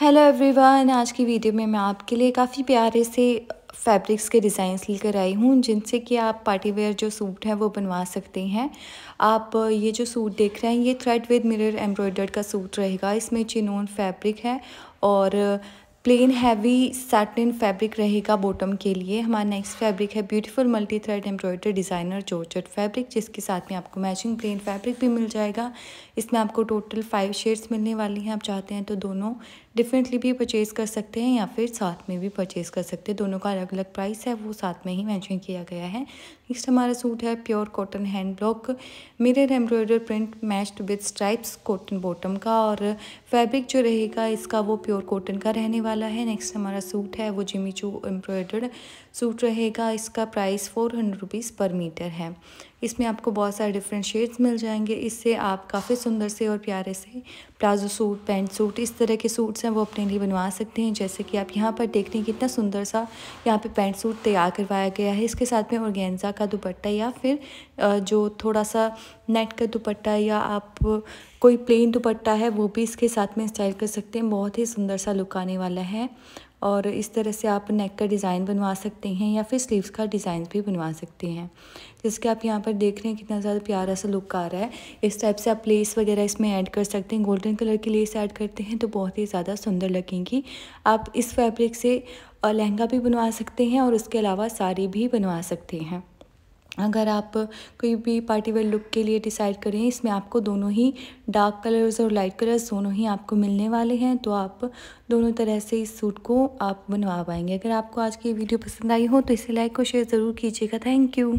hello everyone आज की video में मैं आपके लिए काफ़ी प्यारे से फैब्रिक्स के डिज़ाइंस लेकर आई हूँ जिनसे कि आप पार्टी वेयर जो सूट है वो बनवा सकते हैं आप ये जो सूट देख रहे हैं ये थ्रेड विद मिरर एम्ब्रॉयडर्ड का सूट रहेगा इसमें चिनोन फैब्रिक है और प्लेन हैवी सैटिन फैब्रिक रहेगा बॉटम के लिए हमारा नेक्स्ट फैब्रिक है beautiful multi thread embroidery designer georgette fabric जिसके साथ में आपको मैचिंग प्लेन फैब्रिक भी मिल जाएगा इसमें आपको टोटल फाइव शेड्स मिलने वाली हैं आप चाहते हैं तो दोनों डिफरेंटली भी परचेज़ कर सकते हैं या फिर साथ में भी परचेज़ कर सकते हैं दोनों का अलग अलग प्राइस है वो साथ में ही मैचिंग किया गया है नेक्स्ट हमारा सूट है pure cotton hand block mirror embroider print matched with stripes cotton bottom का और फैब्रिक जो रहेगा इसका वो प्योर कॉटन का रहने वाला वाला है नेक्स्ट हमारा सूट है वो जिमी चू एम्ब्रॉयडर्ड सूट रहेगा इसका price four hundred rupees per metre है इसमें आपको बहुत सारे डिफरेंट शेड्स मिल जाएंगे इससे आप काफ़ी सुंदर से और प्यारे से प्लाजो सूट पैंट सूट इस तरह के सूट्स हैं वो अपने लिए बनवा सकते हैं जैसे कि आप यहाँ पर देख रहे हैं कितना सुंदर सा यहाँ पे पैंट सूट तैयार करवाया गया है इसके साथ में ऑर्गेन्जा का दुपट्टा या फिर जो थोड़ा सा नेट का दुपट्टा या आप कोई प्लेन दुपट्टा है वो भी इसके साथ में स्टाइल कर सकते हैं बहुत ही सुंदर सा लुक आने वाला है और इस तरह से आप नेक का डिज़ाइन बनवा सकते हैं या फिर स्लीव्स का डिज़ाइन भी बनवा सकते हैं जिसके आप यहाँ पर देख रहे हैं कितना ज़्यादा प्यारा सा लुक आ रहा है इस टाइप से आप लेस वगैरह इसमें ऐड कर सकते हैं गोल्डन कलर की लेस ऐड करते हैं तो बहुत ही ज़्यादा सुंदर लगेंगी आप इस फैब्रिक से लहंगा भी बनवा सकते हैं और उसके अलावा साड़ी भी बनवा सकते हैं अगर आप कोई भी पार्टी वेयर लुक के लिए डिसाइड करें इसमें आपको दोनों ही डार्क कलर्स और लाइट कलर्स दोनों ही आपको मिलने वाले हैं तो आप दोनों तरह से इस सूट को आप बनवा पाएंगे अगर आपको आज की वीडियो पसंद आई हो तो इसे लाइक और शेयर ज़रूर कीजिएगा थैंक यू